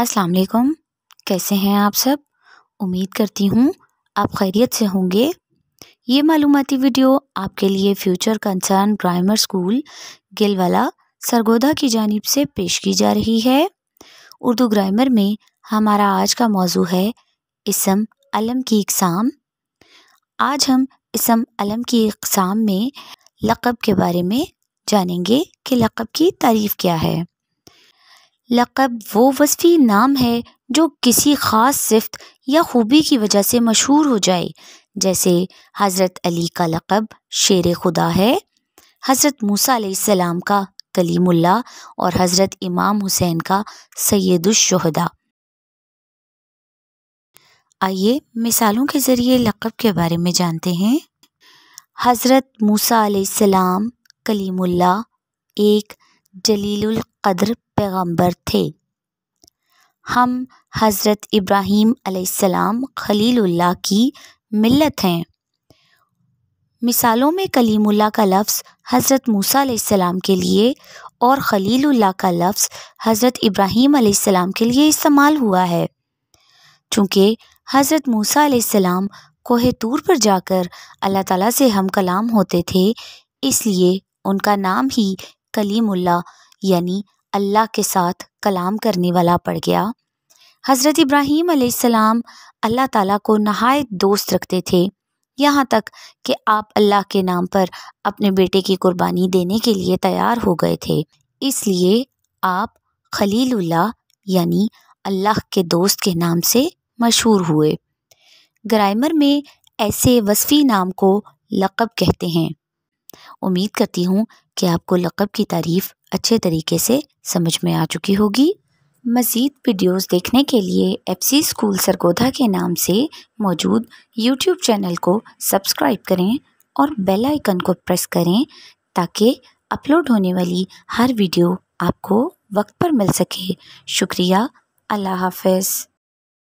अस्सलाम वालेकुम कैसे हैं आप सब उम्मीद करती हूँ आप खैरियत से होंगे ये मालूमती वीडियो आपके लिए future concern grammar school Gilwala Sargodha की जानिब से पेश की जा रही है उर्दू ग्रामर में हमारा आज का मौजू है इसम अलम की इकसाम आज हम इसम अलम की इकसाम में लक़ब के बारे में जानेंगे कि लक़ब की तारीफ़ क्या है लक़ब वो वसफ़ी नाम है जो किसी ख़ास सिफ्त या ख़ूबी की वजह से मशहूर हो जाए जैसे हज़रत अली का लक़ब शेर खुदा है हज़रत मूसा सलाम का कलीमुल्ला और हज़रत इमाम हुसैन का सैदुलशहदा आइए मिसालों के ज़रिए लक़ब के बारे में जानते हैं हज़रत मूसा सलाम कलीमुल्ला एक जलीलुल कद्र पैगंबर थे हम हज़रत इब्राहीम अलैहिस्सलाम खलीलुल्लाह की मिल्लत हैं मिसालों में कलीमुल्लाह का लफ्ज़ हज़रत मूसा अलैहिस्सलाम के लिए और खलीलुल्लाह का लफ्ज़ हज़रत इब्राहीम अलैहिस्सलाम के लिए इस्तेमाल हुआ है चूँकि हज़रत मूसा अलैहिस्सलाम कोह तूर पर जाकर अल्लाह ताला से हम कलाम होते थे इसलिए उनका नाम ही कलीमुल्ला यानी अल्लाह के साथ कलाम करने वाला पड़ गया हज़रत इब्राहिम आसमाम अल्लाह ताला को नहायत दोस्त रखते थे यहाँ तक कि आप अल्लाह के नाम पर अपने बेटे की कुर्बानी देने के लिए तैयार हो गए थे इसलिए आप खलीलुल्लाह यानी अल्लाह के दोस्त के नाम से मशहूर हुए ग्रामर में ऐसे वसफ़ी नाम को लक़ब कहते हैं उम्मीद करती हूँ कि आपको लक़ब की तारीफ़ अच्छे तरीके से समझ में आ चुकी होगी मज़ीद वीडियोस देखने के लिए एफसी स्कूल सरगोधा के नाम से मौजूद यूट्यूब चैनल को सब्सक्राइब करें और बेल आइकन को प्रेस करें ताकि अपलोड होने वाली हर वीडियो आपको वक्त पर मिल सके शुक्रिया अल्लाह हाफ